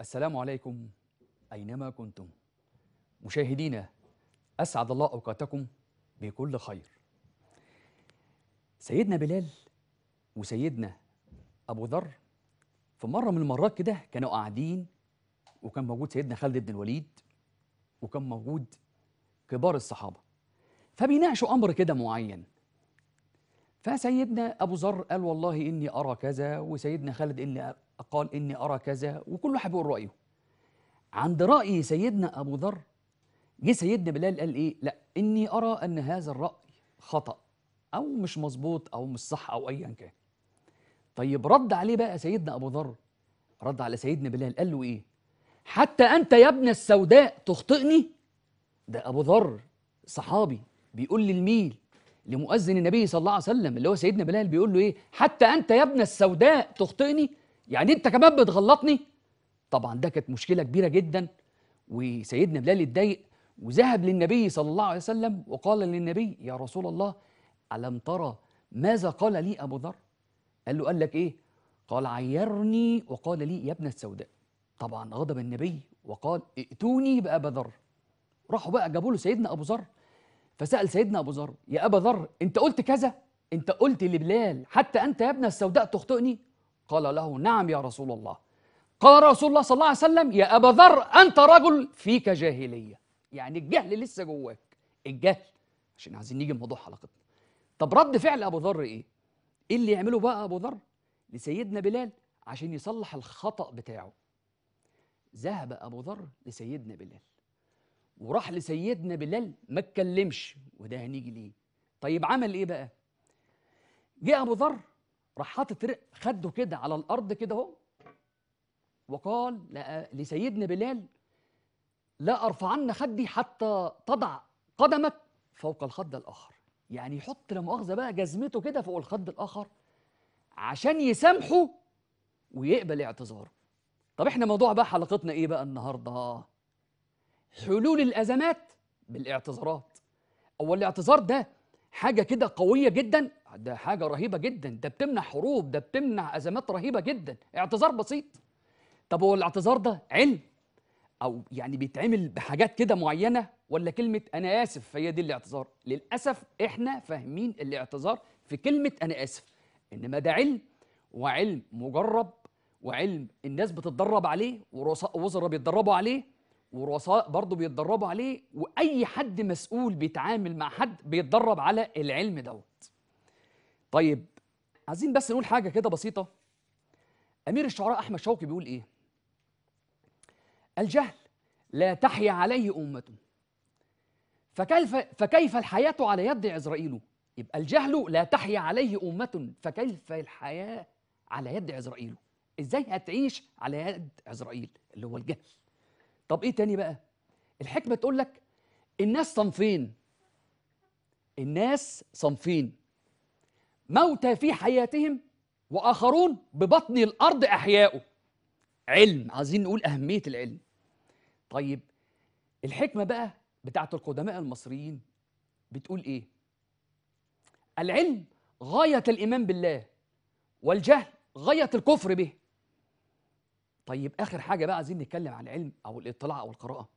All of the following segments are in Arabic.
السلام عليكم أينما كنتم مشاهدينا أسعد الله أوقاتكم بكل خير سيدنا بلال وسيدنا أبو ذر في مرة من المرات كده كانوا قاعدين وكان موجود سيدنا خالد بن الوليد وكان موجود كبار الصحابة فبيناقشوا أمر كده معين فسيدنا أبو ذر قال والله إني أرى كذا وسيدنا خالد إني قال إني أرى كذا وكل واحد بيقول رأيه عند رأي سيدنا أبو ذر جه سيدنا بلال قال إيه لا إني أرى أن هذا الرأي خطأ أو مش مظبوط أو مش صح أو أيا كان طيب رد عليه بقى سيدنا أبو ذر رد على سيدنا بلال قال له إيه حتى أنت يا ابن السوداء تخطئني ده أبو ذر صحابي بيقول للميل لمؤذن النبي صلى الله عليه وسلم اللي هو سيدنا بلال بيقول له ايه حتى انت يا ابن السوداء تخطئني يعني انت كمان بتغلطني طبعا ده كانت مشكله كبيره جدا وسيدنا بلال اتضايق وذهب للنبي صلى الله عليه وسلم وقال للنبي يا رسول الله ألم ترى ماذا قال لي أبو ذر قال له قال لك إيه قال عيرني وقال لي يا ابن السوداء طبعا غضب النبي وقال ائتوني بأبا ذر راحوا بقى جابوا له سيدنا أبو ذر فسأل سيدنا أبو ذر يا أبا ذر أنت قلت كذا أنت قلت لبلال حتى أنت يا ابن السوداء تخطئني قال له نعم يا رسول الله قال رسول الله صلى الله عليه وسلم يا أبا ذر أنت رجل فيك جاهلية يعني الجهل لسه جواك الجهل عشان عايزين نيجي لموضوع حلقتنا طب رد فعل أبو ذر إيه؟ إيه اللي يعمله بقى أبو ذر لسيدنا بلال عشان يصلح الخطأ بتاعه ذهب أبو ذر لسيدنا بلال وراح لسيدنا بلال ما اتكلمش وده هنيجي ليه طيب عمل ايه بقى جه ابو ذر راح حاطط خده كده على الارض كده اهو وقال لسيدنا بلال لا ارفعن خدي حتى تضع قدمك فوق الخد الاخر يعني يحط لا مؤاخذه بقى جزمته كده فوق الخد الاخر عشان يسامحه ويقبل اعتذاره طب احنا موضوع بقى حلقتنا ايه بقى النهارده حلول الازمات بالاعتذارات اول الاعتذار ده حاجه كده قويه جدا ده حاجه رهيبه جدا ده بتمنع حروب ده بتمنع ازمات رهيبه جدا اعتذار بسيط طب هو الاعتذار ده علم او يعني بيتعمل بحاجات كده معينه ولا كلمه انا اسف هي دي الاعتذار للاسف احنا فاهمين الاعتذار في كلمه انا اسف انما ده علم وعلم مجرب وعلم الناس بتتدرب عليه وزراء بيتدربوا عليه ورؤساء برضه بيتدربوا عليه واي حد مسؤول بيتعامل مع حد بيتدرب على العلم دوت طيب عايزين بس نقول حاجه كده بسيطه امير الشعراء احمد شوقي بيقول ايه الجهل لا تحيا عليه امته فكيف فكيف الحياه على يد عزرائيل يبقى الجهل لا تحيا عليه امه فكيف الحياه على يد عزرائيل ازاي هتعيش على يد عزرائيل اللي هو الجهل طب ايه تاني بقى الحكمه تقول لك الناس صنفين الناس صنفين موتى في حياتهم واخرون ببطن الارض احياؤه علم عايزين نقول اهميه العلم طيب الحكمه بقى بتاعه القدماء المصريين بتقول ايه العلم غايه الايمان بالله والجهل غايه الكفر به طيب اخر حاجه بقى عايزين نتكلم عن العلم او الاطلاع او القراءه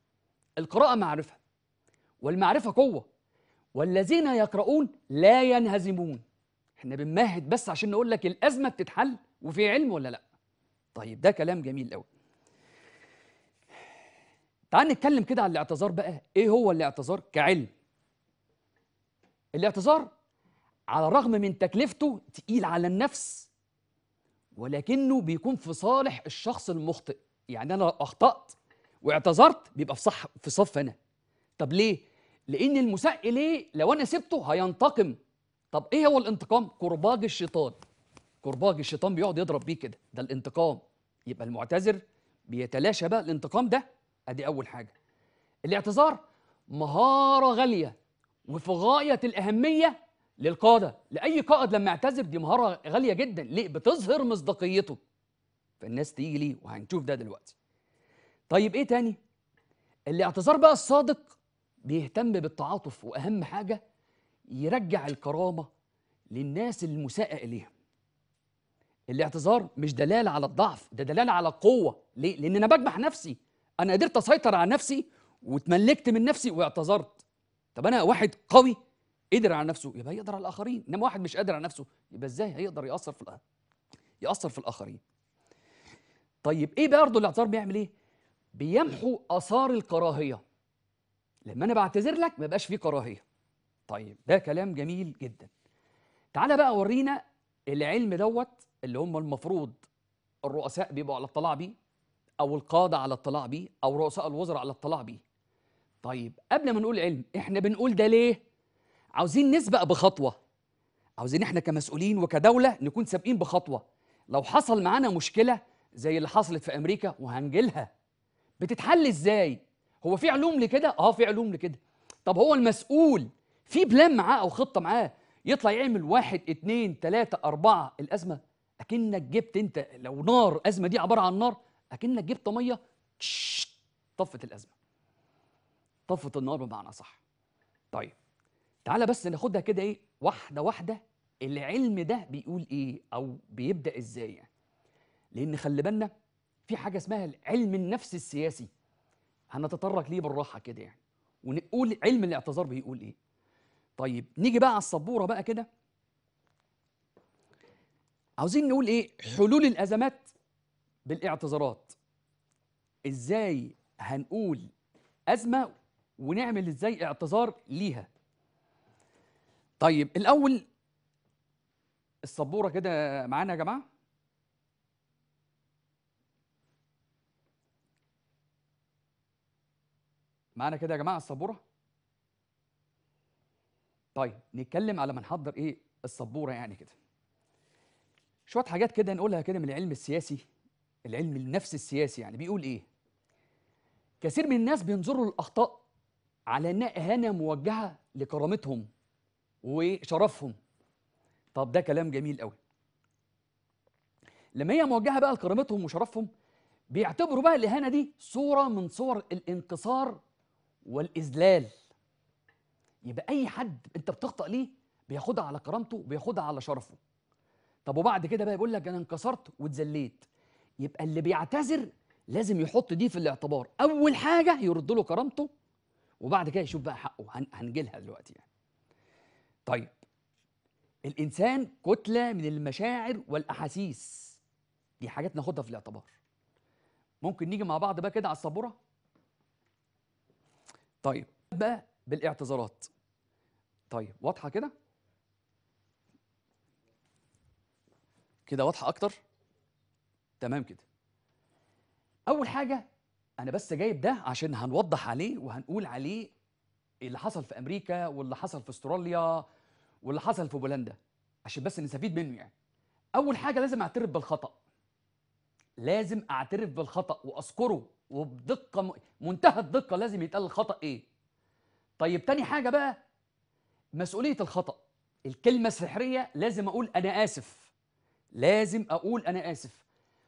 القراءه معرفه والمعرفه قوه والذين يقرؤون لا ينهزمون احنا بنمهد بس عشان نقول لك الازمه بتتحل وفي علم ولا لا طيب ده كلام جميل قوي تعال نتكلم كده على الاعتذار بقى ايه هو الاعتذار كعلم الاعتذار على الرغم من تكلفته تقيل على النفس ولكنه بيكون في صالح الشخص المخطئ يعني انا اخطات واعتذرت بيبقى في صح في صف انا طب ليه لان المساء ليه لو انا سبته هينتقم طب ايه هو الانتقام كرباج الشيطان كرباج الشيطان بيقعد يضرب بيه كده ده الانتقام يبقى المعتذر بيتلاشى بقى الانتقام ده ادي اول حاجه الاعتذار مهاره غاليه وفي غايه الاهميه للقاده لاي قائد لما يعتذر دي مهاره غاليه جدا ليه بتظهر مصداقيته فالناس تيجي ليه وهنشوف ده دلوقتي طيب ايه تاني الاعتذار بقى الصادق بيهتم بالتعاطف واهم حاجه يرجع الكرامه للناس المساءة اليها الاعتذار مش دلاله على الضعف ده دلاله على القوه ليه لان انا بجمح نفسي انا قدرت اسيطر على نفسي واتملكت من نفسي واعتذرت طب انا واحد قوي قدر على نفسه يبقى يقدر على الاخرين انما واحد مش قادر على نفسه يبقى ازاي هيقدر ياثر في الآخرين ياثر في الاخرين طيب ايه برضه الاعتذار بيعمل ايه بيمحو اثار الكراهيه لما انا بعتذر لك ما بقاش فيه كراهيه طيب ده كلام جميل جدا تعالى بقى ورينا العلم دوت اللي هم المفروض الرؤساء بيبقوا على اطلاع بيه او القاده على اطلاع بيه او رؤساء الوزراء على اطلاع بيه طيب قبل ما نقول علم احنا بنقول ده ليه عاوزين نسبق بخطوه عاوزين احنا كمسؤولين وكدوله نكون سابقين بخطوه لو حصل معانا مشكله زي اللي حصلت في امريكا وهنجيلها بتتحل ازاي هو في علوم لكده اه في علوم لكده طب هو المسؤول في بلان معاه او خطه معاه يطلع يعمل واحد اتنين تلاته اربعه الازمه اكنك جبت انت لو نار الازمه دي عباره عن نار اكنك جبت ميه طفت الازمه طفت النار بمعنى صح طيب تعالى بس ناخدها كده ايه واحده واحده العلم ده بيقول ايه او بيبدا ازاي يعني لان خلي بالنا في حاجه اسمها علم النفس السياسي هنتطرق ليه بالراحه كده يعني ونقول علم الاعتذار بيقول ايه طيب نيجي بقى على السبوره بقى كده عاوزين نقول ايه حلول الازمات بالاعتذارات ازاي هنقول ازمه ونعمل ازاي اعتذار ليها طيب الاول السبوره كده معانا يا جماعه معانا كده يا جماعه السبوره طيب نتكلم على ما نحضر ايه السبوره يعني كده شويه حاجات كده نقولها كده من العلم السياسي العلم النفس السياسي يعني بيقول ايه كثير من الناس بينظروا للاخطاء على انها اهانه موجهه لكرامتهم وشرفهم طب ده كلام جميل قوي لما هي موجهه بقى لكرامتهم وشرفهم بيعتبروا بقى الاهانه دي صوره من صور الانكسار والاذلال يبقى اي حد انت بتخطأ ليه بياخدها على كرامته وبياخدها على شرفه طب وبعد كده بقى يقول لك انا انكسرت واتذليت يبقى اللي بيعتذر لازم يحط دي في الاعتبار اول حاجه يرد له كرامته وبعد كده يشوف بقى حقه هنجيلها دلوقتي يعني طيب الانسان كتله من المشاعر والاحاسيس دي حاجات ناخدها في الاعتبار ممكن نيجي مع بعض بقى كده على السبوره طيب بقى بالاعتذارات طيب واضحه كده كده واضحه اكتر تمام كده اول حاجه انا بس جايب ده عشان هنوضح عليه وهنقول عليه اللي حصل في امريكا واللي حصل في استراليا واللي حصل في بولندا عشان بس نستفيد منه يعني اول حاجه لازم اعترف بالخطا لازم اعترف بالخطا واذكره وبدقه منتهى الدقه لازم يتقال الخطا ايه طيب تاني حاجه بقى مسؤوليه الخطا الكلمه السحريه لازم اقول انا اسف لازم اقول انا اسف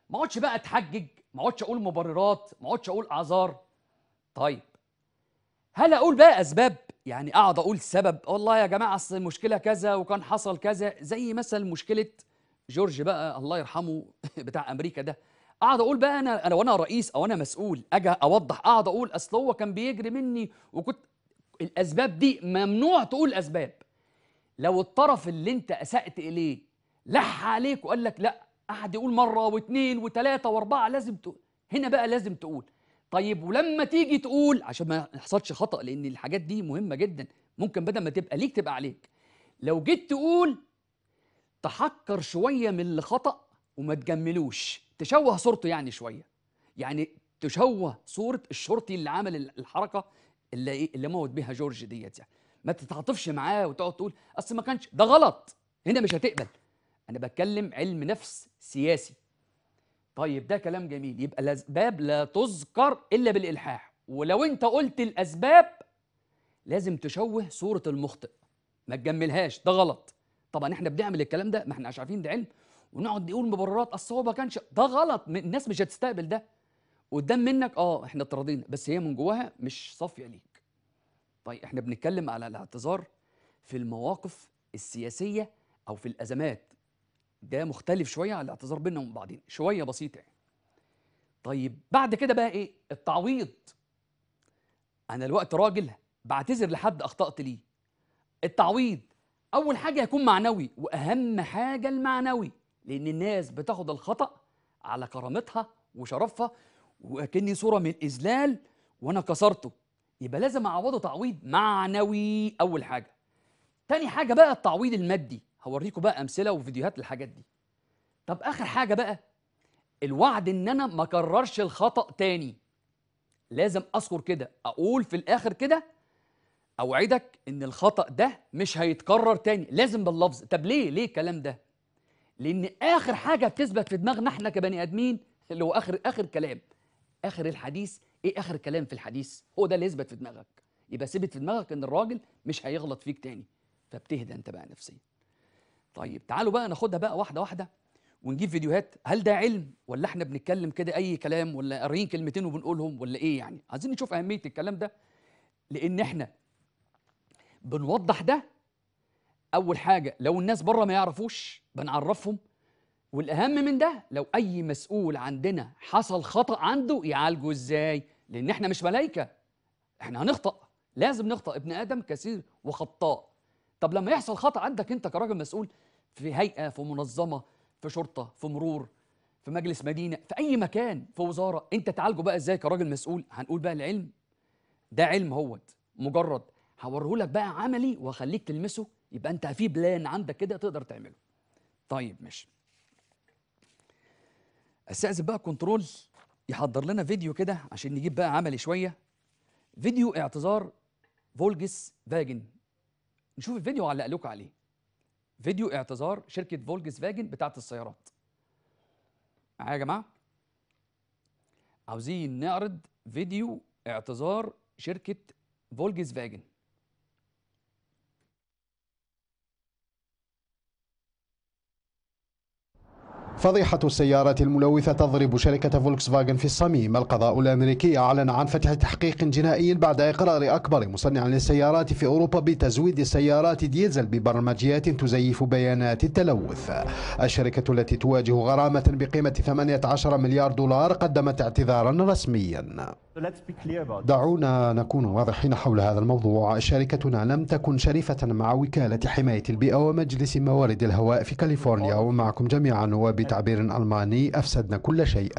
ما اقعدش بقى اتحجج ما اقعدش اقول مبررات ما اقعدش اقول اعذار طيب هل اقول بقى اسباب يعني اقعد اقول سبب والله يا جماعه اصل المشكله كذا وكان حصل كذا زي مثلا مشكله جورج بقى الله يرحمه بتاع امريكا ده اقعد اقول بقى انا لو انا رئيس او انا مسؤول اجي اوضح اقعد اقول اصل هو كان بيجري مني وكنت الاسباب دي ممنوع تقول اسباب لو الطرف اللي انت اسأت اليه لح عليك وقال لك لا قعد يقول مره واثنين وثلاثه واربعه لازم تقول هنا بقى لازم تقول طيب ولما تيجي تقول عشان ما يحصلش خطا لان الحاجات دي مهمه جدا ممكن بدل ما تبقى ليك تبقى عليك لو جيت تقول تحكر شويه من اللي خطا وما تجملوش تشوه صورته يعني شويه يعني تشوه صوره الشرطي اللي عمل الحركه اللي ايه اللي موت بيها جورج ديت يعني ما تتعاطفش معاه وتقعد تقول اصل ما كانش ده غلط هنا مش هتقبل انا بتكلم علم نفس سياسي طيب ده كلام جميل يبقى الاسباب لا تذكر الا بالالحاح ولو انت قلت الاسباب لازم تشوه صوره المخطئ ما تجملهاش ده غلط طبعا احنا بنعمل الكلام ده ما احنا عارفين ده علم ونقعد نقول مبررات اصل هو ما كانش ده غلط الناس مش هتستقبل ده قدام منك اه احنا اتراضينا بس هي من جواها مش صافيه ليك طيب احنا بنتكلم على الاعتذار في المواقف السياسيه او في الازمات ده مختلف شويه على الاعتذار بيننا وبين بعضين شويه بسيطه يعني طيب بعد كده بقى ايه التعويض انا الوقت راجل بعتذر لحد اخطات ليه التعويض اول حاجه هيكون معنوي واهم حاجه المعنوي لان الناس بتاخد الخطا على كرامتها وشرفها وكني صوره من اذلال وانا كسرته يبقى لازم اعوضه تعويض معنوي اول حاجه تاني حاجه بقى التعويض المادي هوريكم بقى امثله وفيديوهات للحاجات دي طب اخر حاجه بقى الوعد ان انا ما اكررش الخطا تاني لازم اذكر كده اقول في الاخر كده اوعدك ان الخطا ده مش هيتكرر تاني لازم باللفظ طب ليه ليه الكلام ده لان اخر حاجه بتثبت في دماغنا احنا كبني ادمين اللي هو اخر اخر كلام اخر الحديث ايه اخر كلام في الحديث هو ده اللي يثبت في دماغك يبقى ثبت في دماغك ان الراجل مش هيغلط فيك تاني فبتهدى انت بقى نفسيا طيب تعالوا بقى ناخدها بقى واحده واحده ونجيب فيديوهات هل ده علم ولا احنا بنتكلم كده اي كلام ولا قاريين كلمتين وبنقولهم ولا ايه يعني عايزين نشوف اهميه الكلام ده لان احنا بنوضح ده اول حاجه لو الناس بره ما يعرفوش بنعرفهم والاهم من ده لو اي مسؤول عندنا حصل خطا عنده يعالجه ازاي لان احنا مش ملائكه احنا هنخطا لازم نخطا ابن ادم كثير وخطاء طب لما يحصل خطا عندك انت كراجل مسؤول في هيئه في منظمه في شرطه في مرور في مجلس مدينه في اي مكان في وزاره انت تعالجه بقى ازاي كراجل مسؤول هنقول بقى العلم ده علم هوت مجرد هوريه لك بقى عملي واخليك تلمسه يبقى انت في بلان عندك كده تقدر تعمله طيب ماشي استاذن بقى كنترول يحضر لنا فيديو كده عشان نجيب بقى عملي شويه فيديو اعتذار فولجس فاجن نشوف الفيديو وعلق لكم عليه فيديو اعتذار شركه فولجس فاجن بتاعه السيارات معايا يا جماعه عاوزين نعرض فيديو اعتذار شركه فولجس فاجن فضيحة السيارة الملوثة تضرب شركة فولكس فاجن في الصميم القضاء الأمريكي أعلن عن فتح تحقيق جنائي بعد إقرار أكبر مصنع للسيارات في أوروبا بتزويد سيارات ديزل ببرمجيات تزيف بيانات التلوث الشركة التي تواجه غرامة بقيمة 18 مليار دولار قدمت اعتذارا رسميا دعونا نكون واضحين حول هذا الموضوع شركتنا لم تكن شريفة مع وكالة حماية البيئة ومجلس موارد الهواء في كاليفورنيا ومعكم جميعا وبتعبير ألماني أفسدنا كل شيء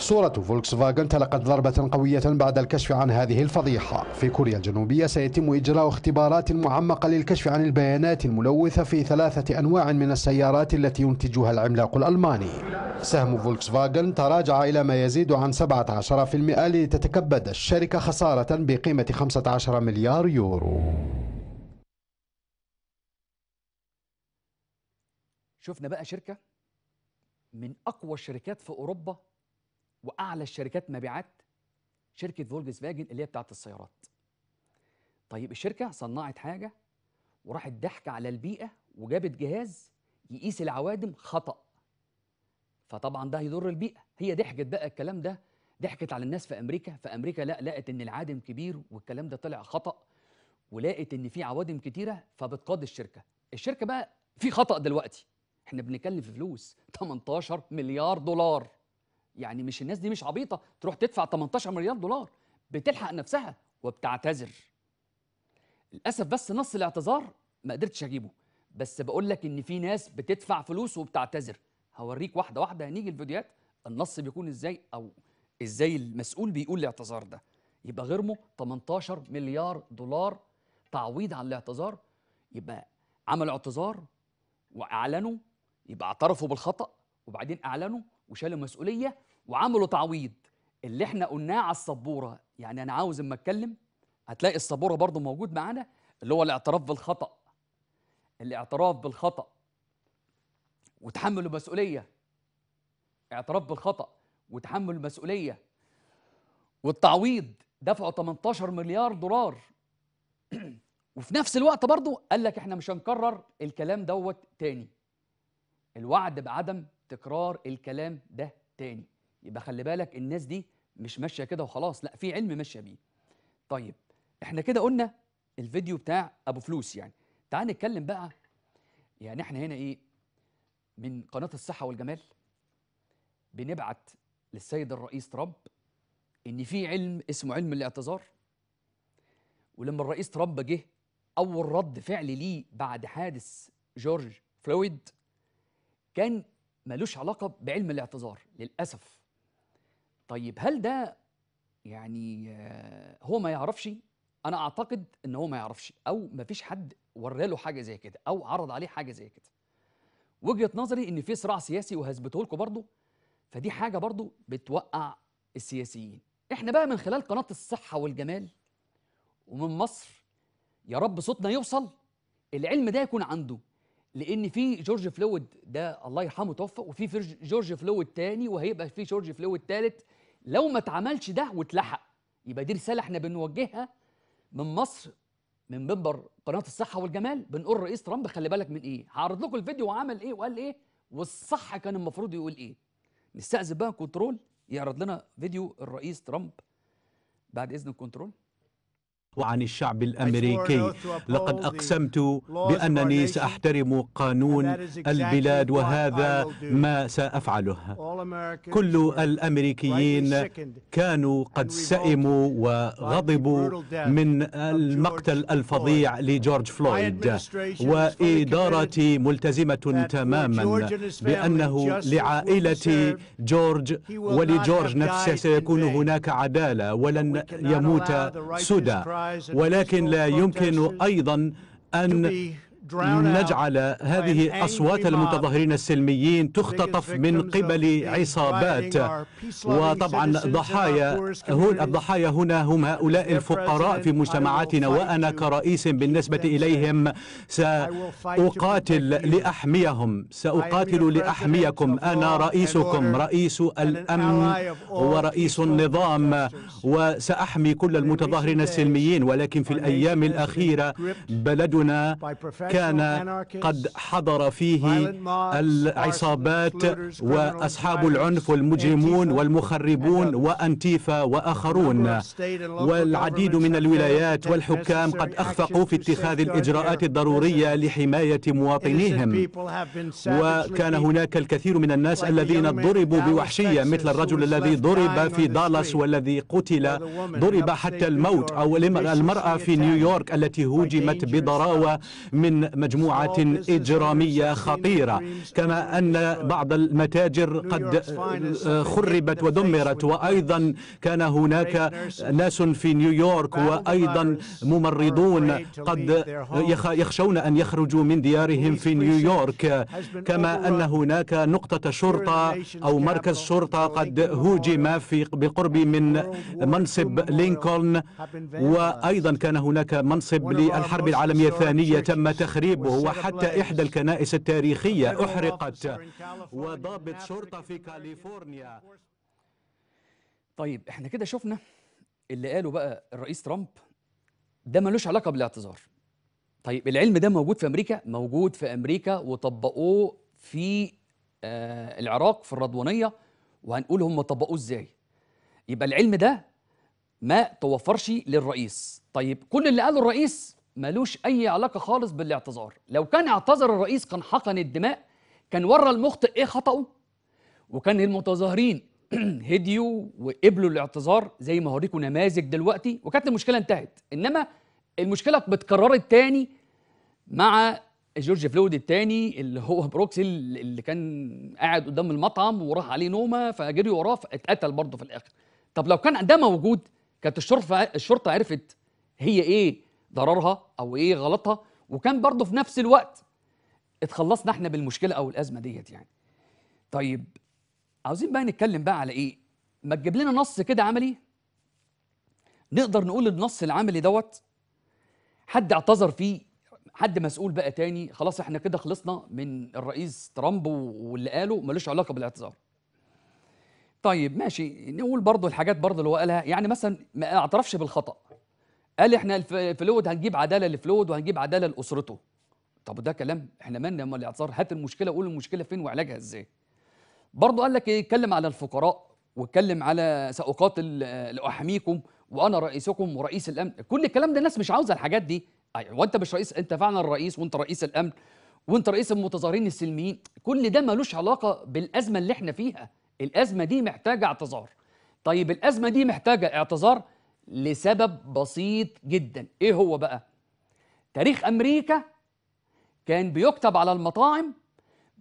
صورة فولكس فاجن تلقت ضربة قوية بعد الكشف عن هذه الفضيحة في كوريا الجنوبية سيتم إجراء اختبارات معمقة للكشف عن البيانات الملوثة في ثلاثة أنواع من السيارات التي ينتجها العملاق الألماني سهم فولكس فاجن تراجع إلى ما يزيد عن 17% لتتكبد الشركة خسارة بقيمة 15 مليار يورو شفنا بقى شركة من أقوى الشركات في أوروبا واعلى الشركات مبيعات شركه فولكس فاجن اللي هي بتاعه السيارات طيب الشركه صنعت حاجه وراحت ضحكه على البيئه وجابت جهاز يقيس العوادم خطا فطبعا ده هيضر البيئه هي ضحكت بقى الكلام ده ضحكت على الناس في امريكا فامريكا لا لقت ان العادم كبير والكلام ده طلع خطا ولقت ان في عوادم كتيره فبتقاضي الشركه الشركه بقى في خطا دلوقتي احنا بنكلف فلوس 18 مليار دولار يعني مش الناس دي مش عبيطه تروح تدفع 18 مليار دولار بتلحق نفسها وبتعتذر للاسف بس نص الاعتذار ما قدرتش اجيبه بس بقول لك ان في ناس بتدفع فلوس وبتعتذر هوريك واحده واحده هنيجي الفيديوهات النص بيكون ازاي او ازاي المسؤول بيقول الاعتذار ده يبقى غرمه 18 مليار دولار تعويض عن الاعتذار يبقى عملوا اعتذار واعلنوا يبقى اعترفوا بالخطا وبعدين اعلنوا وشالوا مسؤوليه وعملوا تعويض اللي احنا قلناه على السبوره يعني انا عاوز اما اتكلم هتلاقي السبوره برضو موجود معانا اللي هو الاعتراف بالخطا الاعتراف بالخطا وتحمل المسؤوليه اعتراف بالخطا وتحمل المسؤوليه والتعويض دفعوا 18 مليار دولار وفي نفس الوقت برضه قال لك احنا مش هنكرر الكلام دوت تاني الوعد بعدم تكرار الكلام ده تاني يبقى خلي بالك الناس دي مش ماشيه كده وخلاص لا في علم ماشيه بيه طيب احنا كده قلنا الفيديو بتاع ابو فلوس يعني تعال نتكلم بقى يعني احنا هنا ايه من قناه الصحه والجمال بنبعت للسيد الرئيس ترامب ان في علم اسمه علم الاعتذار ولما الرئيس ترامب جه اول رد فعل ليه بعد حادث جورج فلويد كان ملوش علاقه بعلم الاعتذار للاسف طيب هل ده يعني آه، هو ما يعرفش انا اعتقد ان هو ما يعرفش او ما فيش حد وراله حاجه زي كده او عرض عليه حاجه زي كده وجهه نظري ان في صراع سياسي وهزبته لكم برضه فدي حاجه برضه بتوقع السياسيين احنا بقى من خلال قناه الصحه والجمال ومن مصر يا رب صوتنا يوصل العلم ده يكون عنده لان في جورج فلويد ده الله يرحمه توفى وفي جورج فلويد تاني وهيبقى في جورج فلويد تالت لو ما اتعملش ده واتلحق يبقى دي رساله احنا بنوجهها من مصر من منبر قناه الصحه والجمال بنقول رئيس ترامب خلي بالك من ايه هعرض لكم الفيديو وعمل ايه وقال ايه والصح كان المفروض يقول ايه نستأذن بقى كنترول يعرض لنا فيديو الرئيس ترامب بعد اذن الكنترول وعن الشعب الامريكي لقد اقسمت بانني ساحترم قانون البلاد وهذا ما سافعله كل الامريكيين كانوا قد سئموا وغضبوا من المقتل الفظيع لجورج فلويد وادارتي ملتزمه تماما بانه لعائله جورج ولجورج نفسه سيكون هناك عداله ولن يموت سدى ولكن لا يمكن أيضا أن نجعل هذه أصوات المتظاهرين السلميين تختطف من قبل عصابات وطبعا ضحايا هون الضحايا هنا هم هؤلاء الفقراء في مجتمعاتنا وأنا كرئيس بالنسبة إليهم سأقاتل لأحميهم سأقاتل لأحميكم أنا رئيسكم رئيس الأمن ورئيس النظام وسأحمي كل المتظاهرين السلميين ولكن في الأيام الأخيرة بلدنا كان كان قد حضر فيه العصابات وأصحاب العنف والمجرمون والمخربون وأنتيفا وآخرون والعديد من الولايات والحكام قد أخفقوا في اتخاذ الإجراءات الضرورية لحماية مواطنيهم وكان هناك الكثير من الناس الذين ضربوا بوحشية مثل الرجل الذي ضرب في دالاس والذي قتل ضرب حتى الموت أو المرأة في نيويورك التي هوجمت بضراوة من مجموعة إجرامية خطيرة كما أن بعض المتاجر قد آه، خربت ودمرت وأيضا كان هناك ناس في نيويورك وأيضا ممرضون قد يخشون أن يخرجوا من ديارهم في نيويورك كما أن هناك نقطة شرطة أو مركز شرطة قد هوجم في بالقرب من منصب لينكولن وأيضا كان هناك منصب للحرب العالمية الثانية تم تخ التخريب وهو حتى إحدى الكنائس التاريخية أحرقت وضابط شرطة في كاليفورنيا طيب احنا كده شفنا اللي قاله بقى الرئيس ترامب ده ملوش علاقة بالاعتذار طيب العلم ده موجود في أمريكا موجود في أمريكا وطبقوه في آه العراق في الرضوانية وهنقول هم طبقوه ازاي يبقى العلم ده ما توفرش للرئيس طيب كل اللي قاله الرئيس ملوش اي علاقه خالص بالاعتذار لو كان اعتذر الرئيس كان حقن الدماء كان ورى المخطئ ايه خطأه وكان المتظاهرين هديوا وقبلوا الاعتذار زي ما هوريكم نماذج دلوقتي وكانت المشكله انتهت انما المشكله بتكررت تاني مع جورج فلويد الثاني اللي هو بروكسي اللي كان قاعد قدام المطعم وراح عليه نومه فجري وراه فاتقتل برضه في الاخر طب لو كان ده موجود كانت الشرطه الشرطه عرفت هي ايه ضررها او ايه غلطها وكان برضه في نفس الوقت اتخلصنا احنا بالمشكله او الازمه ديت يعني طيب عاوزين بقى نتكلم بقى على ايه ما تجيب لنا نص كده عملي نقدر نقول النص العملي دوت حد اعتذر فيه حد مسؤول بقى تاني خلاص احنا كده خلصنا من الرئيس ترامب واللي قاله ملوش علاقه بالاعتذار طيب ماشي نقول برضه الحاجات برضه اللي هو قالها يعني مثلا ما اعترفش بالخطأ قال احنا الفلود هنجيب عداله لفلود وهنجيب عداله لاسرته طب ده كلام احنا مالنا يا امال الاعتصار هات المشكله قول المشكله فين وعلاجها ازاي برضه قال لك إيه؟ اتكلم على الفقراء واتكلم على ساقاتل لاحميكم وانا رئيسكم ورئيس الامن كل الكلام ده الناس مش عاوزه الحاجات دي ايوه وانت مش رئيس انت فعلا الرئيس وانت رئيس الامن وانت رئيس المتظاهرين السلميين كل ده ملوش علاقه بالازمه اللي احنا فيها الازمه دي محتاجه اعتذار طيب الازمه دي محتاجه اعتذار لسبب بسيط جدا ايه هو بقى تاريخ امريكا كان بيكتب على المطاعم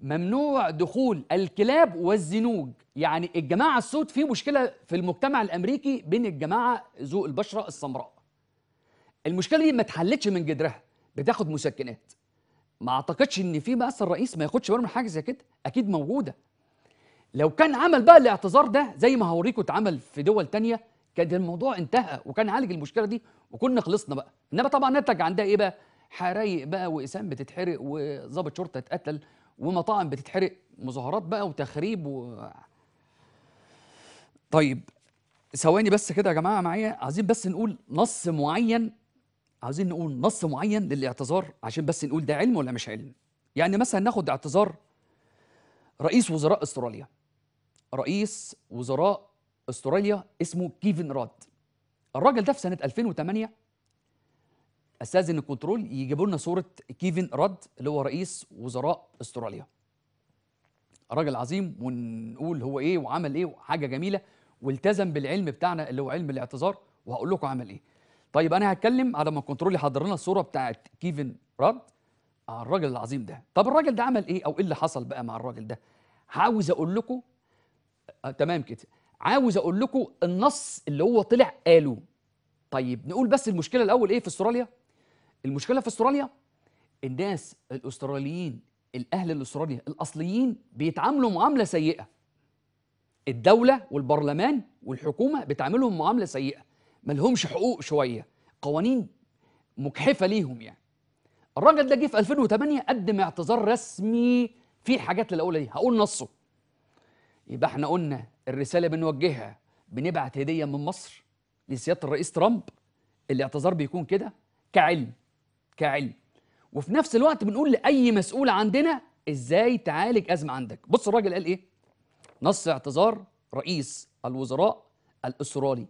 ممنوع دخول الكلاب والزنوج يعني الجماعه السود في مشكله في المجتمع الامريكي بين الجماعه ذو البشره السمراء المشكله دي ما اتحلتش من جدرها بتاخد مسكنات ما اعتقدش ان في بقى الرئيس ما ياخدش باله من حاجه زي كده اكيد موجوده لو كان عمل بقى الاعتذار ده زي ما هوريكم اتعمل في دول تانية كان الموضوع انتهى وكان عالج المشكله دي وكنا خلصنا بقى انما طبعا نتج عندها ايه بقى حرايق بقى واسام بتتحرق وظابط شرطه اتقتل ومطاعم بتتحرق مظاهرات بقى وتخريب و... طيب ثواني بس كده يا جماعه معايا عايزين بس نقول نص معين عايزين نقول نص معين للاعتذار عشان بس نقول ده علم ولا مش علم يعني مثلا ناخد اعتذار رئيس وزراء استراليا رئيس وزراء استراليا اسمه كيفن راد الراجل ده في سنه 2008 استاذن الكنترول يجيبوا لنا صوره كيفن راد اللي هو رئيس وزراء استراليا راجل عظيم ونقول هو ايه وعمل ايه وحاجه جميله والتزم بالعلم بتاعنا اللي هو علم الاعتذار وهقول لكم عمل ايه طيب انا هتكلم على ما الكنترول يحضر لنا الصوره بتاعت كيفن راد على الراجل العظيم ده طب الراجل ده عمل ايه او ايه اللي حصل بقى مع الراجل ده عاوز اقول لكم آه تمام كده عاوز اقول لكم النص اللي هو طلع قاله طيب نقول بس المشكله الاول ايه في استراليا المشكله في استراليا الناس الاستراليين الاهل الاستراليا الاصليين بيتعاملوا معامله سيئه الدوله والبرلمان والحكومه بتعاملهم معامله سيئه ملهمش حقوق شويه قوانين مجحفه ليهم يعني الراجل ده جه في 2008 قدم اعتذار رسمي في حاجات للاولى الاولى دي هقول نصه يبقى احنا قلنا الرسالة بنوجهها بنبعت هدية من مصر لسيادة الرئيس ترامب الاعتذار بيكون كده كعلم كعلم وفي نفس الوقت بنقول لأي مسؤول عندنا إزاي تعالج أزمة عندك بص الراجل قال إيه نص اعتذار رئيس الوزراء الأسترالي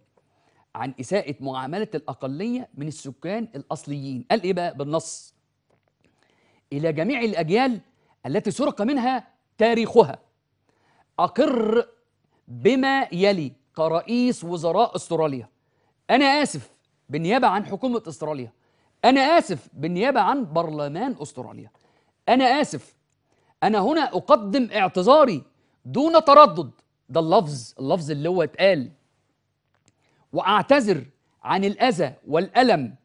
عن إساءة معاملة الأقلية من السكان الأصليين قال إيه بقى بالنص إلى جميع الأجيال التي سرق منها تاريخها أقر بما يلي كرئيس وزراء استراليا انا اسف بالنيابه عن حكومه استراليا انا اسف بالنيابه عن برلمان استراليا انا اسف انا هنا اقدم اعتذاري دون تردد ده اللفظ اللفظ اللي هو اتقال واعتذر عن الاذى والالم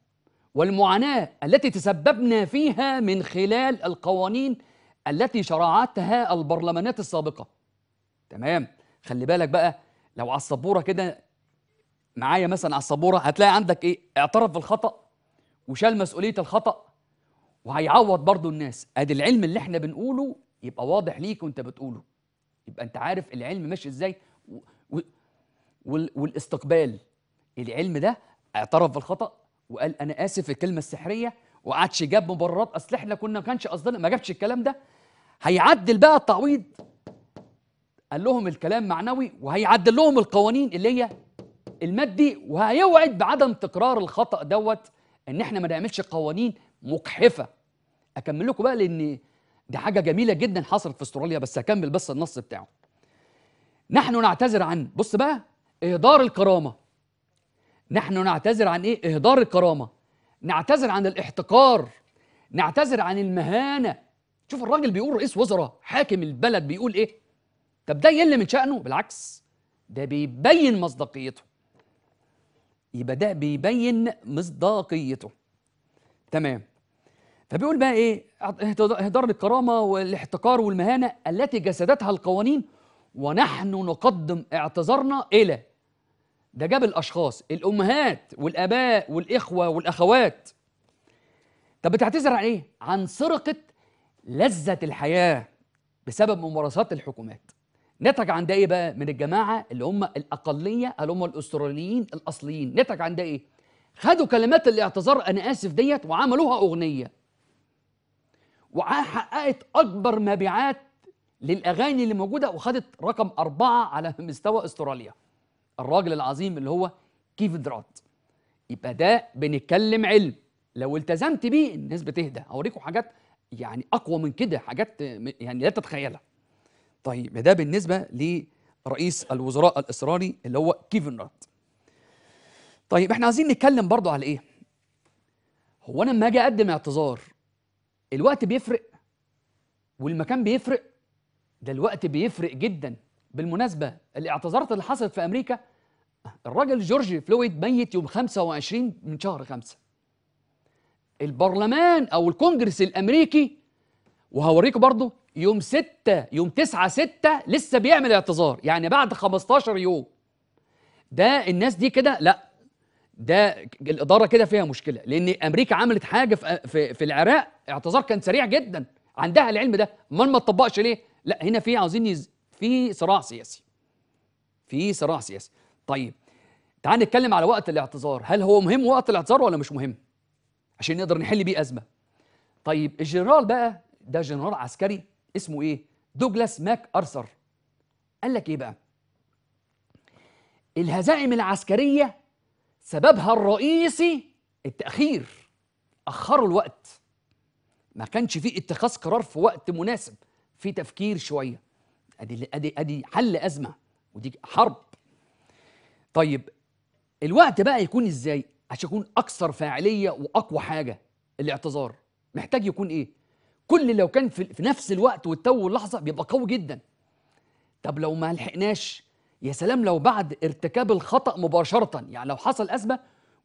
والمعاناه التي تسببنا فيها من خلال القوانين التي شرعتها البرلمانات السابقه تمام خلي بالك بقى لو على السبوره كده معايا مثلا على السبوره هتلاقي عندك ايه اعترف بالخطا وشال مسؤوليه الخطا وهيعوض برضو الناس ادي العلم اللي احنا بنقوله يبقى واضح ليك وانت بتقوله يبقى انت عارف العلم ماشي ازاي و... و... وال... والاستقبال العلم ده اعترف بالخطا وقال انا اسف الكلمه السحريه وقعدش جاب مبررات اصل احنا كنا ما كانش قصدنا ما جابش الكلام ده هيعدل بقى التعويض قال لهم الكلام معنوي وهيعدل لهم القوانين اللي هي المادي وهيوعد بعدم تكرار الخطا دوت ان احنا ما نعملش قوانين مجحفه اكمل لكم بقى لان دي حاجه جميله جدا حصلت في استراليا بس هكمل بس النص بتاعه نحن نعتذر عن بص بقى اهدار الكرامه نحن نعتذر عن ايه اهدار الكرامه نعتذر عن الاحتقار نعتذر عن المهانه شوف الراجل بيقول رئيس وزراء حاكم البلد بيقول ايه طب ده يقل من شأنه بالعكس ده بيبين مصداقيته يبقى ده بيبين مصداقيته تمام فبيقول بقى ايه اهدار الكرامه والاحتقار والمهانه التي جسدتها القوانين ونحن نقدم اعتذارنا الى ده جاب الاشخاص الامهات والاباء والاخوه والاخوات طب بتعتذر عن ايه عن سرقه لذه الحياه بسبب ممارسات الحكومات نتج عن ده ايه بقى من الجماعه اللي هم الاقليه اللي هم الاستراليين الاصليين نتج عن ده ايه خدوا كلمات الاعتذار انا اسف ديت وعملوها اغنيه وحققت اكبر مبيعات للاغاني اللي موجوده وخدت رقم أربعة على مستوى استراليا الراجل العظيم اللي هو كيف درات يبقى ده بنتكلم علم لو التزمت بيه الناس بتهدى هوريكم حاجات يعني اقوى من كده حاجات يعني لا تتخيلها طيب ده بالنسبة لرئيس الوزراء الإسرائيلي اللي هو كيفن رات طيب احنا عايزين نتكلم برضو على ايه هو انا لما اجي اقدم اعتذار الوقت بيفرق والمكان بيفرق ده الوقت بيفرق جدا بالمناسبة الاعتذارات اللي حصلت في أمريكا الراجل جورج فلويد ميت يوم 25 من شهر 5 البرلمان أو الكونجرس الأمريكي وهوريكم برضه يوم 6 يوم 9 6 لسه بيعمل اعتذار يعني بعد 15 يوم ده الناس دي كده لا ده الاداره كده فيها مشكله لان امريكا عملت حاجه في في, العراق اعتذار كان سريع جدا عندها العلم ده امال ما تطبقش ليه لا هنا في عاوزين يز... في صراع سياسي في صراع سياسي طيب تعال نتكلم على وقت الاعتذار هل هو مهم وقت الاعتذار ولا مش مهم عشان نقدر نحل بيه ازمه طيب الجنرال بقى ده جنرال عسكري اسمه ايه دوجلاس ماك ارثر قال لك ايه بقى الهزائم العسكريه سببها الرئيسي التاخير اخروا الوقت ما كانش في اتخاذ قرار في وقت مناسب في تفكير شويه ادي ادي ادي حل ازمه ودي حرب طيب الوقت بقى يكون ازاي عشان يكون اكثر فاعليه واقوى حاجه الاعتذار محتاج يكون ايه كل لو كان في نفس الوقت والتو واللحظه بيبقى قوي جدا طب لو ما لحقناش يا سلام لو بعد ارتكاب الخطا مباشره يعني لو حصل ازمه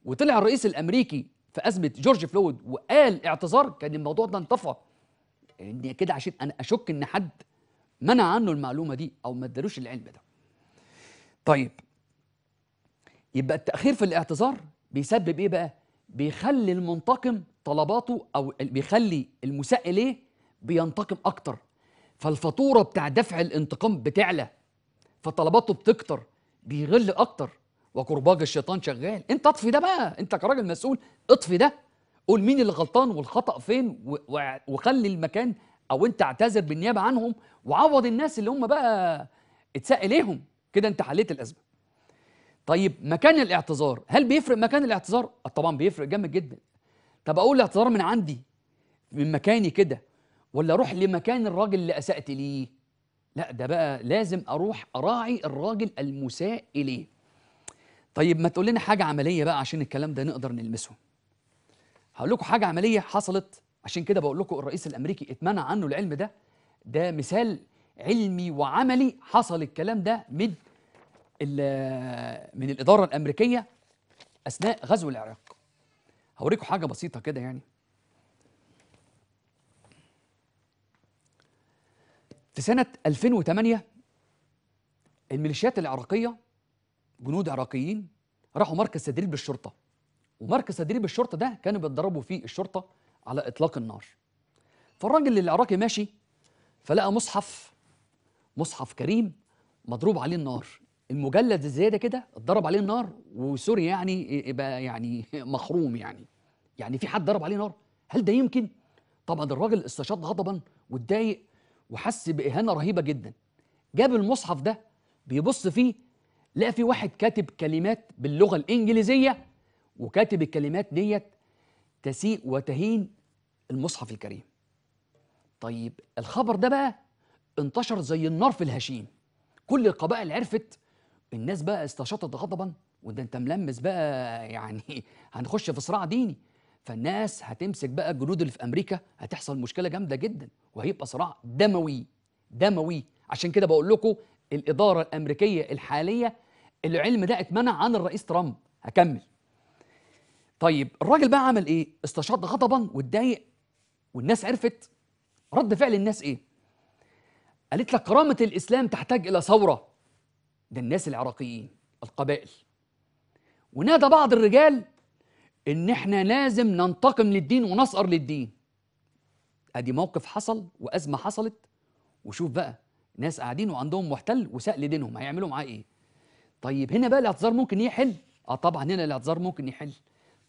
وطلع الرئيس الامريكي في ازمه جورج فلويد وقال اعتذار كان الموضوع ده انطفى ان كده عشان انا اشك ان حد منع عنه المعلومه دي او ما ادالوش العلم ده طيب يبقى التاخير في الاعتذار بيسبب ايه بقى بيخلي المنتقم طلباته او بيخلي المساء اليه بينتقم اكتر فالفاتوره بتاع دفع الانتقام بتعلى فطلباته بتكتر بيغل اكتر وكرباج الشيطان شغال انت اطفي ده بقى انت كراجل مسؤول اطفي ده قول مين اللي غلطان والخطا فين وخلي المكان او انت اعتذر بالنيابه عنهم وعوض الناس اللي هم بقى اتساء اليهم كده انت حليت الازمه طيب مكان الاعتذار هل بيفرق مكان الاعتذار طبعا بيفرق جامد جدا طب اقول اعتذار من عندي من مكاني كده ولا اروح لمكان الراجل اللي اسأت ليه لا ده بقى لازم اروح اراعي الراجل المساء اليه طيب ما تقول لنا حاجه عمليه بقى عشان الكلام ده نقدر نلمسه هقول لكم حاجه عمليه حصلت عشان كده بقول لكم الرئيس الامريكي اتمنع عنه العلم ده ده مثال علمي وعملي حصل الكلام ده من من الاداره الامريكيه اثناء غزو العراق هوريكم حاجه بسيطه كده يعني في سنه 2008 الميليشيات العراقيه جنود عراقيين راحوا مركز تدريب الشرطة ومركز تدريب الشرطه ده كانوا بيتدربوا فيه الشرطه على اطلاق النار فالراجل العراقي ماشي فلقى مصحف مصحف كريم مضروب عليه النار المجلد الزياده كده اتضرب عليه النار وسوري يعني يبقى يعني مخروم يعني يعني في حد ضرب عليه نار هل ده يمكن طبعا الراجل استشد غضبا واتضايق وحس باهانه رهيبه جدا جاب المصحف ده بيبص فيه لقى في واحد كاتب كلمات باللغه الانجليزيه وكاتب الكلمات ديت تسيء وتهين المصحف الكريم طيب الخبر ده بقى انتشر زي النار في الهشيم كل القبائل عرفت الناس بقى استشطت غضبا وده انت ملمس بقى يعني هنخش في صراع ديني فالناس هتمسك بقى الجنود اللي في امريكا هتحصل مشكله جامده جدا وهيبقى صراع دموي دموي عشان كده بقول لكم الاداره الامريكيه الحاليه العلم ده اتمنع عن الرئيس ترامب هكمل طيب الراجل بقى عمل ايه استشاط غضبا واتضايق والناس عرفت رد فعل الناس ايه قالت لك كرامه الاسلام تحتاج الى ثوره ده الناس العراقيين القبائل ونادى بعض الرجال ان احنا لازم ننتقم للدين ونصقر للدين ادي موقف حصل وازمه حصلت وشوف بقى ناس قاعدين وعندهم محتل وسأل دينهم هيعملوا معاه ايه طيب هنا بقى الاعتذار ممكن يحل اه طبعا هنا الاعتذار ممكن يحل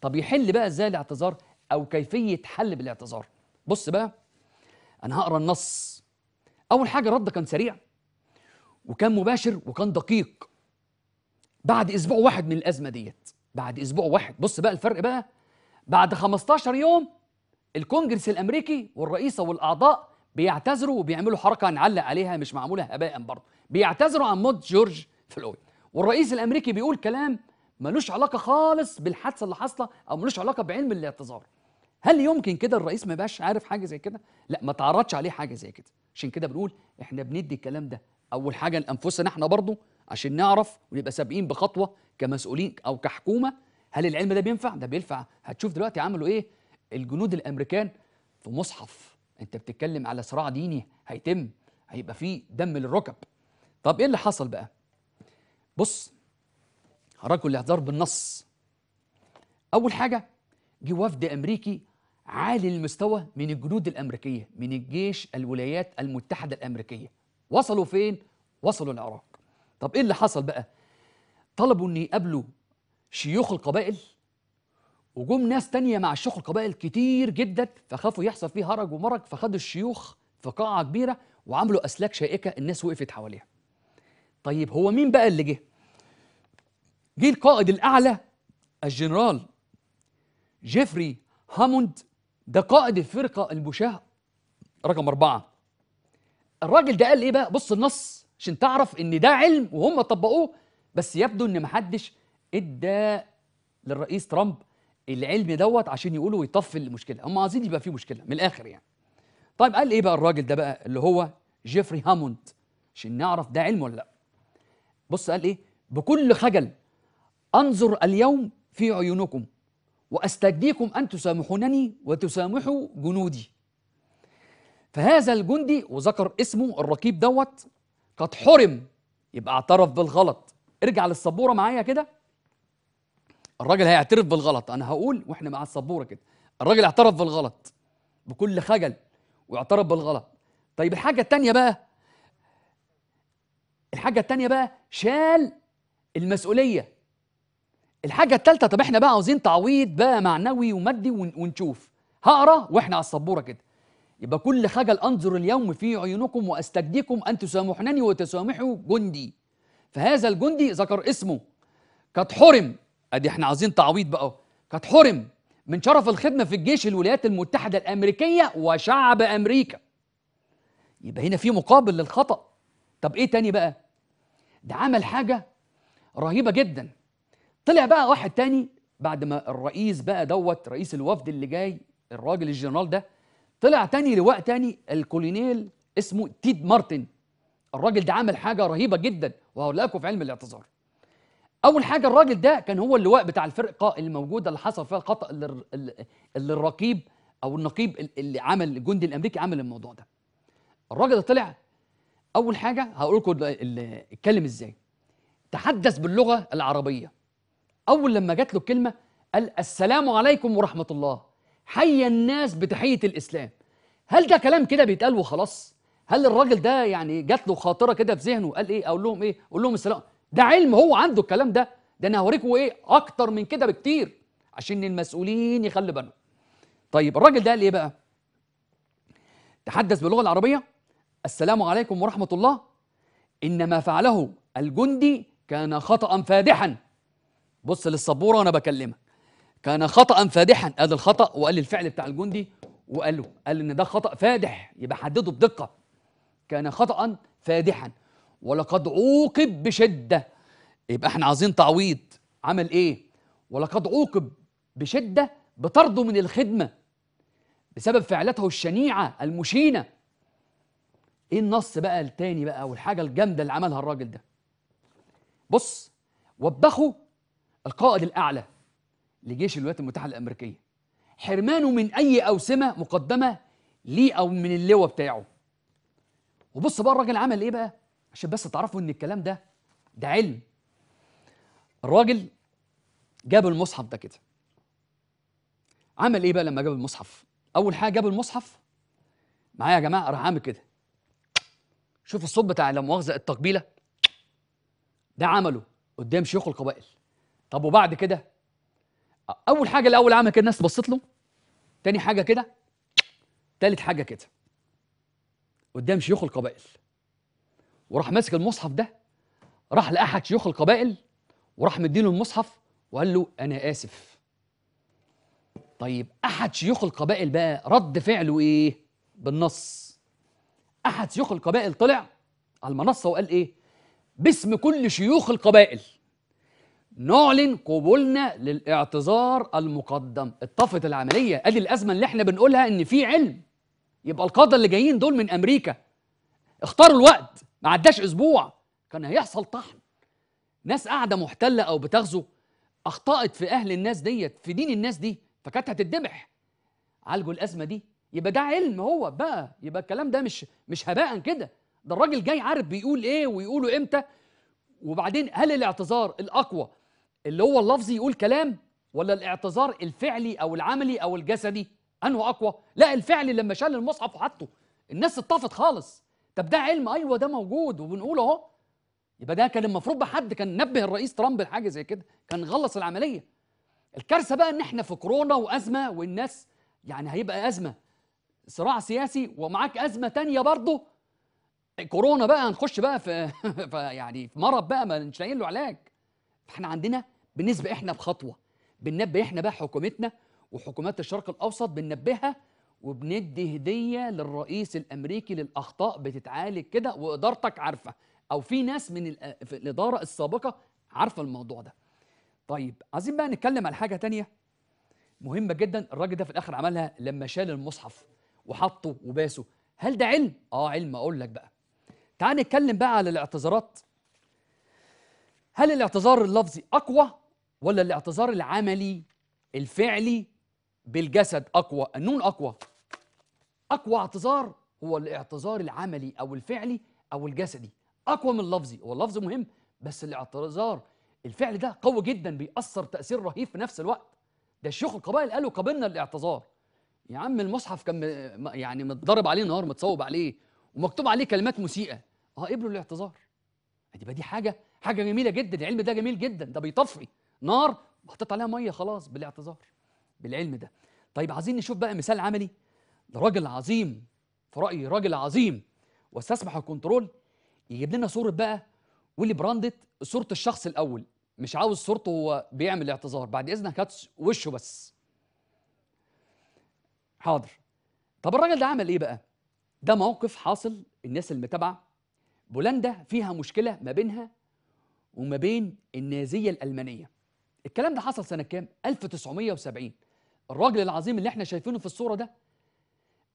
طب يحل بقى ازاي الاعتذار او كيفيه حل بالاعتذار بص بقى انا هقرا النص اول حاجه الرد كان سريع وكان مباشر وكان دقيق بعد اسبوع واحد من الازمه ديت بعد اسبوع واحد بص بقى الفرق بقى بعد 15 يوم الكونجرس الامريكي والرئيسه والاعضاء بيعتذروا وبيعملوا حركه هنعلق عليها مش معموله هباء برضه بيعتذروا عن موت جورج فلويد والرئيس الامريكي بيقول كلام ملوش علاقه خالص بالحادثه اللي حاصله او ملوش علاقه بعلم الاعتذار هل يمكن كده الرئيس ما يبقاش عارف حاجه زي كده لا ما تعرضش عليه حاجه زي كده عشان كده بنقول احنا بندي الكلام ده اول حاجه لانفسنا احنا برضو عشان نعرف ونبقى سابقين بخطوه كمسؤولين او كحكومه هل العلم ده بينفع ده بينفع هتشوف دلوقتي عملوا ايه الجنود الامريكان في مصحف انت بتتكلم على صراع ديني هيتم هيبقى فيه دم للركب طب ايه اللي حصل بقى بص هراكم الاعذار بالنص اول حاجه جه وفد امريكي عالي المستوى من الجنود الامريكيه من الجيش الولايات المتحده الامريكيه وصلوا فين؟ وصلوا العراق طب ايه اللي حصل بقى؟ طلبوا ان يقابلوا شيوخ القبائل وجم ناس تانية مع شيوخ القبائل كتير جدا فخافوا يحصل فيه هرج ومرج فخدوا الشيوخ في قاعة كبيرة وعملوا أسلاك شائكة الناس وقفت حواليها طيب هو مين بقى اللي جه؟ جه القائد الأعلى الجنرال جيفري هاموند ده قائد الفرقة المشاة رقم أربعة الراجل ده قال ايه بقى بص النص عشان تعرف ان ده علم وهم طبقوه بس يبدو ان محدش ادى للرئيس ترامب العلم دوت عشان يقولوا ويطفي المشكله هم عايزين يبقى في مشكله من الاخر يعني طيب قال ايه بقى الراجل ده بقى اللي هو جيفري هاموند عشان نعرف ده علم ولا لا بص قال ايه بكل خجل انظر اليوم في عيونكم واستجديكم ان تسامحونني وتسامحوا جنودي فهذا الجندي وذكر اسمه الرقيب دوت قد حرم يبقى اعترف بالغلط ارجع للسبوره معايا كده الراجل هيعترف بالغلط انا هقول واحنا مع السبوره كده الراجل اعترف بالغلط بكل خجل واعترف بالغلط طيب الحاجه الثانيه بقى الحاجه الثانيه بقى شال المسؤوليه الحاجه الثالثه طب احنا بقى عاوزين تعويض بقى معنوي ومادي ونشوف هقرا واحنا على السبوره كده يبقى كل خجل أنظر اليوم في عيونكم وأستجديكم أن تسامحنني وتسامحوا جندي فهذا الجندي ذكر اسمه قد حرم أدي احنا عايزين تعويض بقى قد حرم من شرف الخدمة في الجيش الولايات المتحدة الأمريكية وشعب أمريكا يبقى هنا في مقابل للخطأ طب إيه تاني بقى ده عمل حاجة رهيبة جدا طلع بقى واحد تاني بعد ما الرئيس بقى دوت رئيس الوفد اللي جاي الراجل الجنرال ده طلع تاني لواء تاني الكولينيل اسمه تيد مارتن الراجل ده عمل حاجه رهيبه جدا وهقول لكم في علم الاعتذار اول حاجه الراجل ده كان هو اللواء بتاع الفرقه الموجوده اللي حصل فيها الخطا اللي, اللي الرقيب او النقيب اللي عمل الجندي الامريكي عمل الموضوع ده الراجل ده طلع اول حاجه هقول لكم اتكلم ازاي تحدث باللغه العربيه اول لما جات له الكلمه قال السلام عليكم ورحمه الله حيا الناس بتحية الإسلام هل ده كلام كده بيتقال وخلاص؟ هل الراجل ده يعني جات له خاطرة كده في ذهنه قال إيه أقول لهم إيه؟ أقول لهم السلام ده علم هو عنده الكلام ده ده أنا هوريكم إيه أكتر من كده بكتير عشان المسؤولين يخلي بالهم طيب الراجل ده قال إيه بقى؟ تحدث باللغة العربية السلام عليكم ورحمة الله إن ما فعله الجندي كان خطأ فادحا بص للسبورة وأنا بكلمها كان خطأ فادحا قال الخطأ وقال الفعل بتاع الجندي وقاله قال إن ده خطأ فادح يبقى حدده بدقة كان خطأ فادحا ولقد عوقب بشدة يبقى احنا عايزين تعويض عمل ايه ولقد عوقب بشدة بطرده من الخدمة بسبب فعلته الشنيعة المشينة ايه النص بقى التاني بقى والحاجة الجامدة اللي عملها الراجل ده بص وبخه القائد الأعلى لجيش الولايات المتحده الامريكيه حرمانه من اي اوسمه مقدمه ليه او من اللواء بتاعه وبص بقى الراجل عمل ايه بقى عشان بس تعرفوا ان الكلام ده ده علم الراجل جاب المصحف ده كده عمل ايه بقى لما جاب المصحف اول حاجه جاب المصحف معايا يا جماعه راح عامل كده شوف الصوت بتاع لا مؤاخذه التقبيله ده عمله قدام شيوخ القبائل طب وبعد كده اول حاجه الاول عمل كده الناس بصت له تاني حاجه كده تالت حاجه كده قدام شيوخ القبائل وراح ماسك المصحف ده راح لاحد شيوخ القبائل وراح مديله المصحف وقال له انا اسف طيب احد شيوخ القبائل بقى رد فعله ايه بالنص احد شيوخ القبائل طلع على المنصه وقال ايه باسم كل شيوخ القبائل نعلن قبولنا للاعتذار المقدم اتطفت العمليه ادي الازمه اللي احنا بنقولها ان في علم يبقى القاده اللي جايين دول من امريكا اختاروا الوقت ما عداش اسبوع كان هيحصل طحن ناس قاعده محتله او بتغزو اخطات في اهل الناس ديت في دين الناس دي فكانت هتتذبح عالجوا الازمه دي يبقى ده علم هو بقى يبقى الكلام ده مش مش هباء كده ده الراجل جاي عارف بيقول ايه ويقوله امتى وبعدين هل الاعتذار الاقوى اللي هو اللفظي يقول كلام ولا الاعتذار الفعلي او العملي او الجسدي انه اقوى لا الفعلي لما شال المصحف وحطه الناس اتطفت خالص طب ده علم ايوه ده موجود وبنقول اهو يبقى ده كان المفروض بحد كان نبه الرئيس ترامب لحاجه زي كده كان غلص العمليه الكارثه بقى ان احنا في كورونا وازمه والناس يعني هيبقى ازمه صراع سياسي ومعاك ازمه تانية برضه كورونا بقى هنخش بقى في يعني في مرض بقى ما مش لاقيين له علاج فاحنا عندنا بالنسبه احنا بخطوة بننبه احنا بقى حكومتنا وحكومات الشرق الاوسط بننبهها وبندي هدية للرئيس الامريكي للاخطاء بتتعالج كده وادارتك عارفة او في ناس من الادارة السابقة عارفة الموضوع ده طيب عايزين بقى نتكلم على حاجة تانية مهمة جدا الراجل ده في الاخر عملها لما شال المصحف وحطه وباسه هل ده علم؟ اه علم اقول لك بقى تعال نتكلم بقى على الاعتذارات هل الاعتذار اللفظي اقوى ولا الاعتذار العملي الفعلي بالجسد اقوى النون اقوى اقوى اعتذار هو الاعتذار العملي او الفعلي او الجسدي اقوى من اللفظي هو اللفظ مهم بس الاعتذار الفعل ده قوي جدا بيأثر تأثير رهيب في نفس الوقت ده الشيوخ القبائل قالوا قبلنا الاعتذار يا عم المصحف كان يعني متضرب عليه نار متصوب عليه ومكتوب عليه كلمات مسيئه اه قبلوا الاعتذار دي دي حاجه حاجه جميله جدا العلم ده جميل جدا ده بيطفي نار حطيت عليها ميه خلاص بالاعتذار بالعلم ده طيب عايزين نشوف بقى مثال عملي راجل عظيم في رايي راجل عظيم واستسمح الكنترول يجيب لنا صوره بقى ويلي براندت صوره الشخص الاول مش عاوز صورته هو بيعمل اعتذار بعد اذنك هات وشه بس حاضر طب الراجل ده عمل ايه بقى ده موقف حاصل الناس المتابعه بولندا فيها مشكله ما بينها وما بين النازيه الالمانيه الكلام ده حصل سنه كام 1970 الراجل العظيم اللي احنا شايفينه في الصوره ده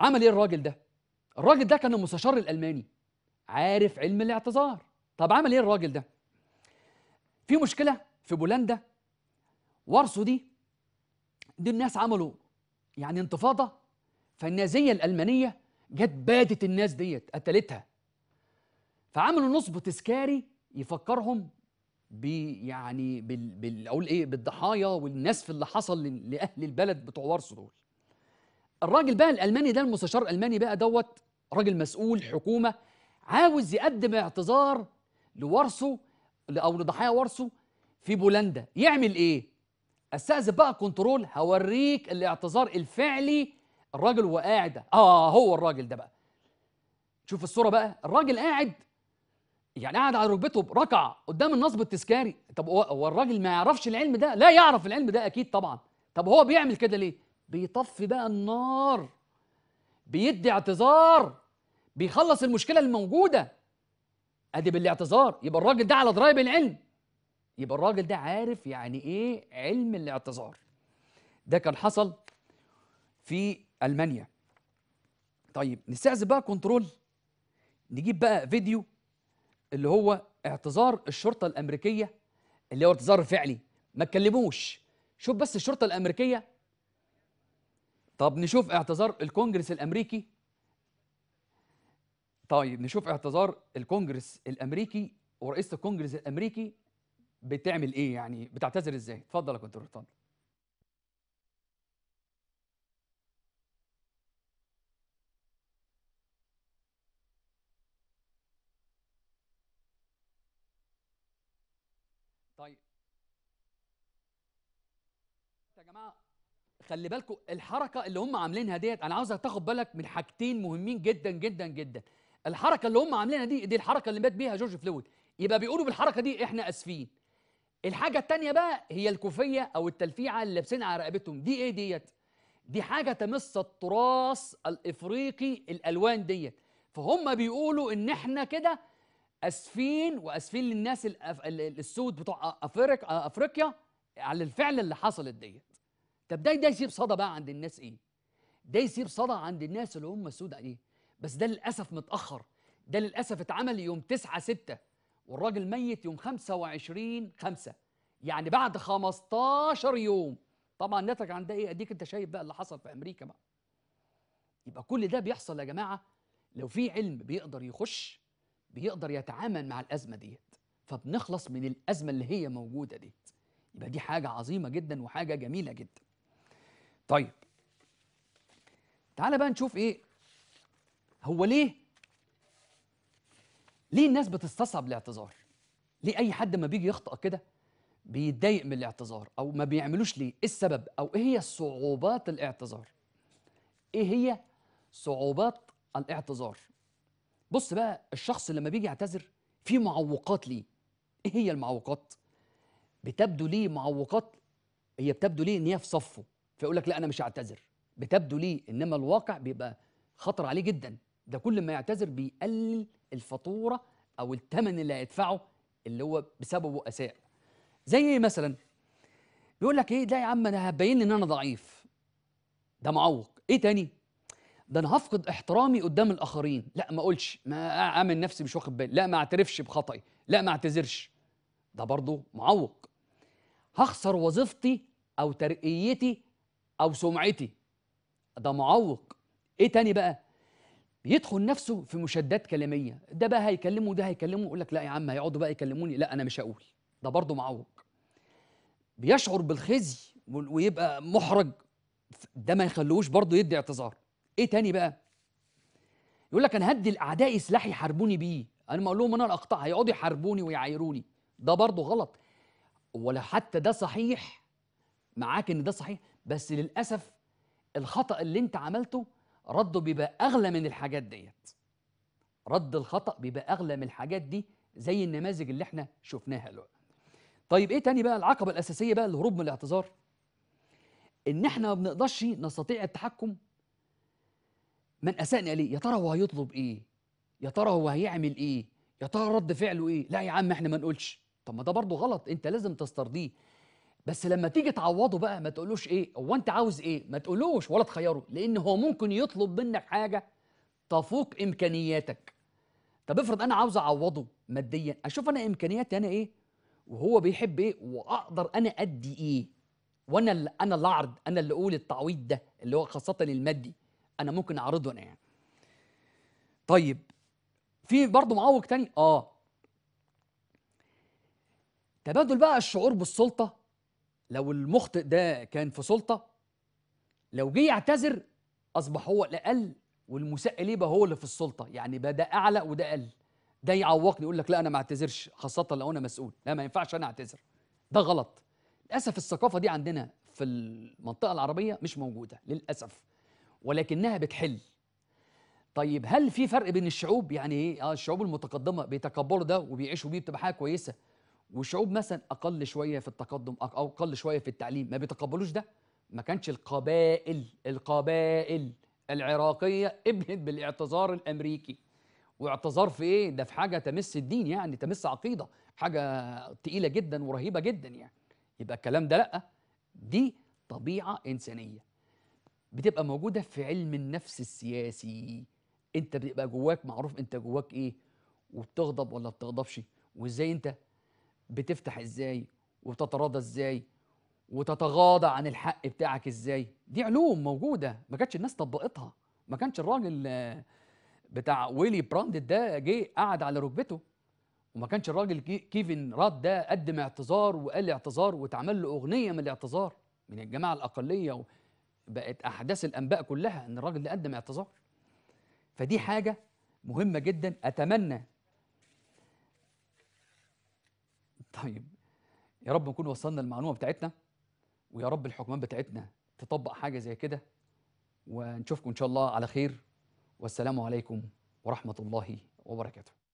عمل ايه الراجل ده الراجل ده كان المستشار الالماني عارف علم الاعتذار طب عمل ايه الراجل ده في مشكله في بولندا ورثوا دي دي الناس عملوا يعني انتفاضه فالنازيه الالمانيه جت بادت الناس ديت قتلتها فعملوا نصب تذكاري يفكرهم يعني بال بال اقول ايه بالضحايا والنسف اللي حصل لاهل البلد بتوع ورث دول الراجل بقى الالماني ده المستشار الالماني بقى دوت راجل مسؤول حكومه عاوز يقدم اعتذار لورثه او لضحايا ورثه في بولندا يعمل ايه استاذن بقى كنترول هوريك الاعتذار الفعلي الراجل وقاعد اه هو الراجل ده بقى شوف الصوره بقى الراجل قاعد يعني قعد على ركبته ركع قدام النصب التذكاري طب هو الراجل ما يعرفش العلم ده لا يعرف العلم ده اكيد طبعا طب هو بيعمل كده ليه بيطفي بقى النار بيدي اعتذار بيخلص المشكله الموجوده ادي بالاعتذار يبقى الراجل ده على درايه بالعلم يبقى الراجل ده عارف يعني ايه علم الاعتذار ده كان حصل في المانيا طيب نستعذب بقى كنترول نجيب بقى فيديو اللي هو اعتذار الشرطه الامريكيه اللي هو اعتذار فعلي ما تكلموش شوف بس الشرطه الامريكيه طب نشوف اعتذار الكونجرس الامريكي طيب نشوف اعتذار الكونجرس الامريكي ورئيسه الكونجرس الامريكي بتعمل ايه يعني بتعتذر ازاي اتفضل يا كنترول اتفضل خلي بالكم الحركه اللي هم عاملينها ديت انا عاوزك تاخد بالك من حاجتين مهمين جدا جدا جدا الحركه اللي هم عاملينها دي دي الحركه اللي مات بيها جورج فلويد يبقى بيقولوا بالحركه دي احنا اسفين الحاجه الثانيه بقى هي الكوفيه او التلفيعه اللي لابسينها على رقبتهم دي ايه ديت دي حاجه تمس التراث الافريقي الالوان ديت فهم بيقولوا ان احنا كده اسفين واسفين للناس السود بتوع افريقيا على الفعل اللي حصلت ديت طب ده ده يسيب صدى بقى عند الناس ايه ده يسيب صدى عند الناس اللي هم السوداء ايه بس ده للاسف متاخر ده للاسف اتعمل يوم 9 6 والراجل ميت يوم 25 5 يعني بعد 15 يوم طبعا نتج عن ده ايه اديك انت شايف بقى اللي حصل في امريكا بقى يبقى كل ده بيحصل يا جماعه لو في علم بيقدر يخش بيقدر يتعامل مع الازمه ديت فبنخلص من الازمه اللي هي موجوده ديت يبقى دي حاجه عظيمه جدا وحاجه جميله جدا طيب تعال بقى نشوف ايه هو ليه ليه الناس بتستصعب الاعتذار ليه اي حد ما بيجي يخطأ كده بيتضايق من الاعتذار او ما بيعملوش ليه ايه السبب او ايه هي صعوبات الاعتذار ايه هي صعوبات الاعتذار بص بقى الشخص لما بيجي يعتذر في معوقات ليه ايه هي المعوقات بتبدو ليه معوقات هي بتبدو ليه ان هي في صفه فيقول لك لا انا مش هعتذر بتبدو ليه انما الواقع بيبقى خطر عليه جدا ده كل ما يعتذر بيقلل الفاتوره او الثمن اللي هيدفعه اللي هو بسببه اساء زي ايه مثلا بيقول لك ايه لا يا عم انا هبين لي ان انا ضعيف ده معوق ايه تاني ده انا هفقد احترامي قدام الاخرين لا ما اقولش ما اعمل نفسي مش واخد بالي لا ما اعترفش بخطئي لا ما اعتذرش ده برضه معوق هخسر وظيفتي او ترقيتي او سمعتي ده معوق ايه تاني بقى يدخل نفسه في مشادات كلاميه ده بقى هيكلمه وده هيكلمه يقول لك لا يا عم هيقعدوا بقى يكلموني لا انا مش هقول ده برضه معوق بيشعر بالخزي ويبقى محرج ده ما يخلوش برضه يدي اعتذار ايه تاني بقى يقول لك انا هدي لاعدائي سلاح يحاربوني بيه انا ما اقول لهم انا الاقطاع هيقعدوا يحاربوني ويعايروني ده برضه غلط ولا حتى ده صحيح معاك ان ده صحيح بس للاسف الخطا اللي انت عملته رده بيبقى اغلى من الحاجات ديت رد الخطا بيبقى اغلى من الحاجات دي زي النماذج اللي احنا شفناها له طيب ايه تاني بقى العقبه الاساسيه بقى الهروب من الاعتذار ان احنا ما بنقدرش نستطيع التحكم من اساءني ليه يا ترى هو هيطلب ايه يا ترى هو هيعمل ايه يا ترى رد فعله ايه لا يا عم احنا ما نقولش طب ما ده برضه غلط انت لازم تسترضيه بس لما تيجي تعوضه بقى ما تقولوش ايه هو انت عاوز ايه ما تقولوش ولا تخيره لان هو ممكن يطلب منك حاجه تفوق امكانياتك طب افرض انا عاوز اعوضه ماديا اشوف انا امكانياتي انا ايه وهو بيحب ايه واقدر انا ادي ايه وانا اللي انا اللي اعرض انا اللي اقول التعويض ده اللي هو خاصه المادي انا ممكن اعرضه انا يعني طيب في برضه معوق تاني اه تبادل بقى الشعور بالسلطه لو المخطئ ده كان في سلطه لو جه يعتذر اصبح هو الاقل والمساء ليه بقى هو اللي في السلطه يعني بقى ده اعلى وده اقل ده يعوقني يقول لك لا انا ما اعتذرش خاصه لو انا مسؤول لا ما ينفعش انا اعتذر ده غلط للاسف الثقافه دي عندنا في المنطقه العربيه مش موجوده للاسف ولكنها بتحل طيب هل في فرق بين الشعوب يعني ايه اه الشعوب المتقدمه بيتكبروا ده وبيعيشوا بيه بتبقى حاجه كويسه والشعوب مثلا اقل شويه في التقدم او اقل شويه في التعليم ما بيتقبلوش ده ما كانش القبائل القبائل العراقيه ابهت بالاعتذار الامريكي واعتذار في ايه ده في حاجه تمس الدين يعني تمس عقيده حاجه تقيله جدا ورهيبه جدا يعني يبقى الكلام ده لا دي طبيعه انسانيه بتبقى موجوده في علم النفس السياسي انت بتبقى جواك معروف انت جواك ايه وبتغضب ولا بتغضبش وازاي انت بتفتح ازاي وتتراضى ازاي وتتغاضى عن الحق بتاعك ازاي دي علوم موجوده ما كانتش الناس طبقتها ما كانش الراجل بتاع ويلي براند ده جه قعد على ركبته وما كانش الراجل كيفن راد ده قدم اعتذار وقال اعتذار واتعمل له اغنيه من الاعتذار من الجماعه الاقليه بقت احداث الانباء كلها ان الراجل ده قدم اعتذار فدي حاجه مهمه جدا اتمنى طيب يا رب نكون وصلنا المعلومه بتاعتنا ويا رب الحكمان بتاعتنا تطبق حاجه زي كده ونشوفكم ان شاء الله على خير والسلام عليكم ورحمه الله وبركاته